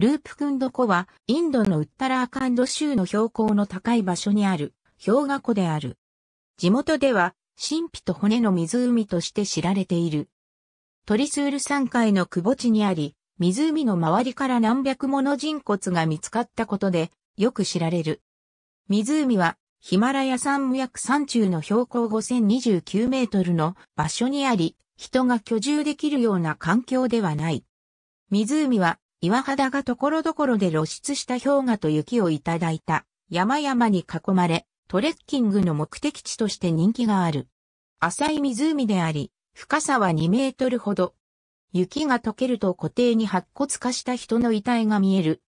ループクンド湖は、インドのウッタラーカンド州の標高の高い場所にある氷河湖である。地元では、神秘と骨の湖として知られている。トリスール山海の窪地にあり、湖の周りから何百もの人骨が見つかったことで、よく知られる。湖は、ヒマラヤ山無約山中の標高5029メートルの場所にあり、人が居住できるような環境ではない。湖は、岩肌が所々で露出した氷河と雪をいただいた山々に囲まれ、トレッキングの目的地として人気がある。浅い湖であり、深さは2メートルほど。雪が溶けると固定に白骨化した人の遺体が見える。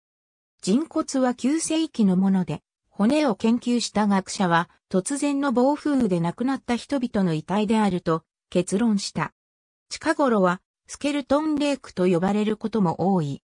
人骨は旧世紀のもので、骨を研究した学者は、突然の暴風雨で亡くなった人々の遺体であると結論した。近頃は、スケルトンレイクと呼ばれることも多い。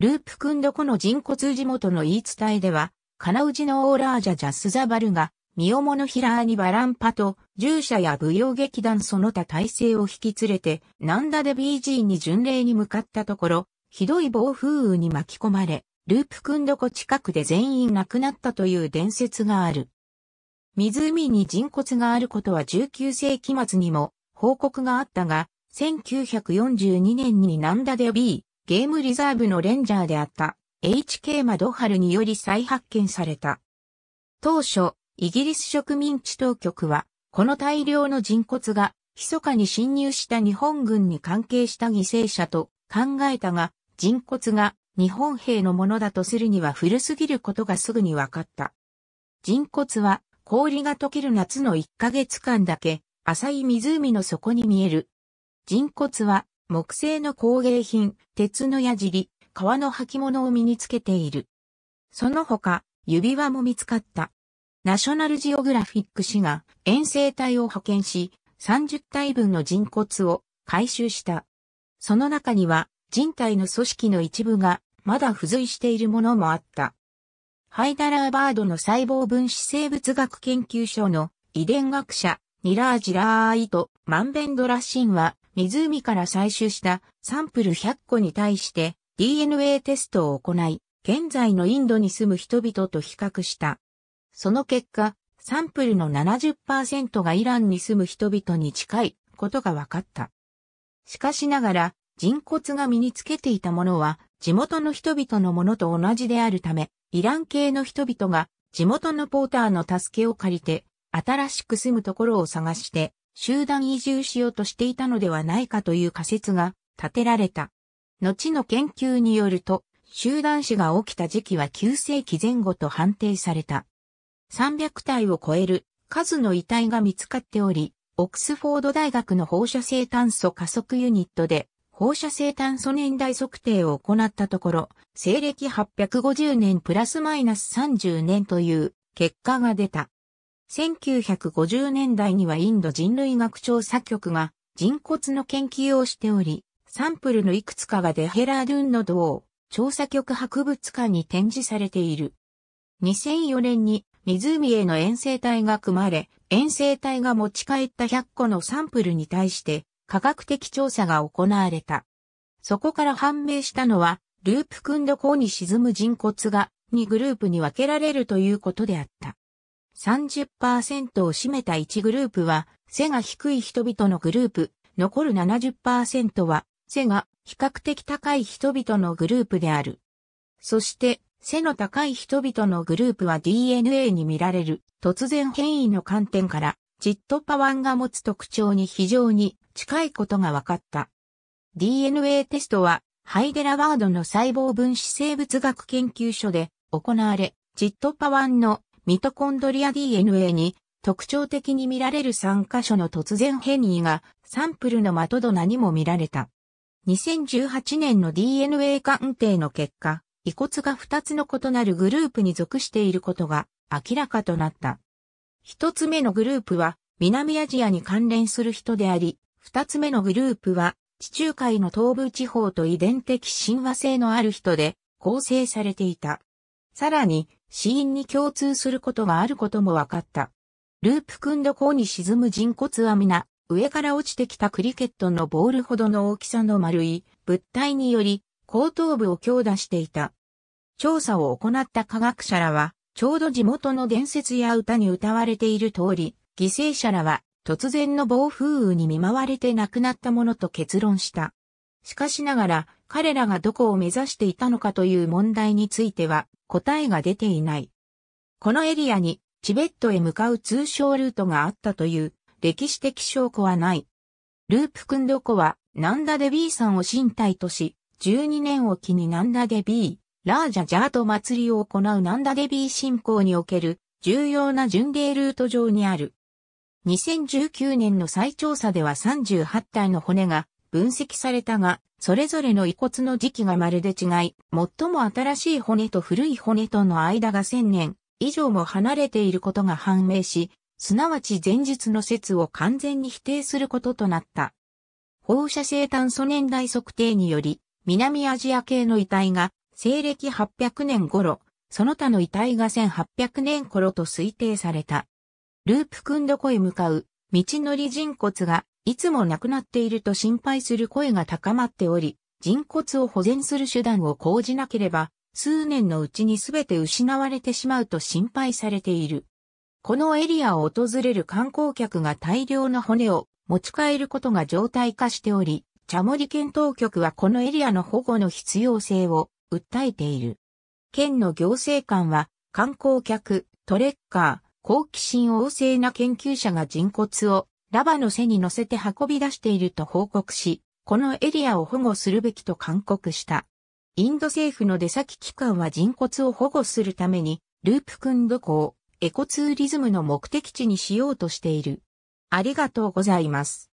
ループクンドコの人骨地元の言い伝えでは、金氏のオーラージャジャスザバルが、ミオモのヒラーにバランパと、従者や舞踊劇団その他体制を引き連れて、ナンダで BG に巡礼に向かったところ、ひどい暴風雨に巻き込まれ、ループクンドコ近くで全員亡くなったという伝説がある。湖に人骨があることは19世紀末にも報告があったが、1942年にナンダで B、ゲームリザーブのレンジャーであった HK マドハルにより再発見された。当初、イギリス植民地当局は、この大量の人骨が、密かに侵入した日本軍に関係した犠牲者と考えたが、人骨が日本兵のものだとするには古すぎることがすぐに分かった。人骨は氷が溶ける夏の1ヶ月間だけ浅い湖の底に見える。人骨は木製の工芸品、鉄の矢尻、革の履物を身につけている。その他、指輪も見つかった。ナショナルジオグラフィック氏が遠征隊を派遣し、30体分の人骨を回収した。その中には人体の組織の一部がまだ付随しているものもあった。ハイダラーバードの細胞分子生物学研究所の遺伝学者、ニラージラーイとマンベンドラシンは湖から採取したサンプル100個に対して DNA テストを行い、現在のインドに住む人々と比較した。その結果、サンプルの70%がイランに住む人々に近いことが分かった。しかしながら、人骨が身につけていたものは、地元の人々のものと同じであるため、イラン系の人々が地元のポーターの助けを借りて、新しく住むところを探して、集団移住しようとしていたのではないかという仮説が立てられた。後の研究によると、集団死が起きた時期は9世紀前後と判定された。300体を超える数の遺体が見つかっており、オックスフォード大学の放射性炭素加速ユニットで放射性炭素年代測定を行ったところ、西暦850年プラスマイナス30年という結果が出た。1950年代にはインド人類学調査局が人骨の研究をしており、サンプルのいくつかはデヘラードゥンのを調査局博物館に展示されている。2004年に湖への遠征隊が組まれ、遠征隊が持ち帰った100個のサンプルに対して科学的調査が行われた。そこから判明したのは、ループ君の甲に沈む人骨が2グループに分けられるということであった。30%を占めた1グループは、背が低い人々のグループ、残る70%は、背が比較的高い人々のグループである。そして、背の高い人々のグループは DNA に見られる突然変異の観点から、ジットパワンが持つ特徴に非常に近いことが分かった。DNA テストは、ハイデラワードの細胞分子生物学研究所で行われ、ジットパワンのミトコンドリア DNA に特徴的に見られる3箇所の突然変異がサンプルの的と何も見られた。2018年の DNA 鑑定の結果、遺骨が2つの異なるグループに属していることが明らかとなった。1つ目のグループは南アジアに関連する人であり、2つ目のグループは地中海の東部地方と遺伝的親和性のある人で構成されていた。さらに、死因に共通することがあることも分かった。ループ君の甲に沈む人骨は皆、上から落ちてきたクリケットのボールほどの大きさの丸い物体により後頭部を強打していた。調査を行った科学者らは、ちょうど地元の伝説や歌に歌われている通り、犠牲者らは突然の暴風雨に見舞われて亡くなったものと結論した。しかしながら、彼らがどこを目指していたのかという問題については、答えが出ていない。このエリアにチベットへ向かう通称ルートがあったという歴史的証拠はない。ループクンドコはナンダデビーさんを身体とし、12年を機にナンダデビー、ラージャジャート祭りを行うナンダデビー信仰における重要な巡礼ルート上にある。2019年の再調査では38体の骨が分析されたが、それぞれの遺骨の時期がまるで違い、最も新しい骨と古い骨との間が1000年以上も離れていることが判明し、すなわち前述の説を完全に否定することとなった。放射性炭素年代測定により、南アジア系の遺体が西暦800年頃、その他の遺体が1800年頃と推定された。ループくんどこへ向かう道のり人骨がいつも亡くなっていると心配する声が高まっており、人骨を保全する手段を講じなければ、数年のうちに全て失われてしまうと心配されている。このエリアを訪れる観光客が大量の骨を持ち帰ることが常態化しており、茶森県当局はこのエリアの保護の必要性を訴えている。県の行政官は観光客、トレッカー、好奇心旺盛な研究者が人骨をラバの背に乗せて運び出していると報告し、このエリアを保護するべきと勧告した。インド政府の出先機関は人骨を保護するために、ループクンドをエコツーリズムの目的地にしようとしている。ありがとうございます。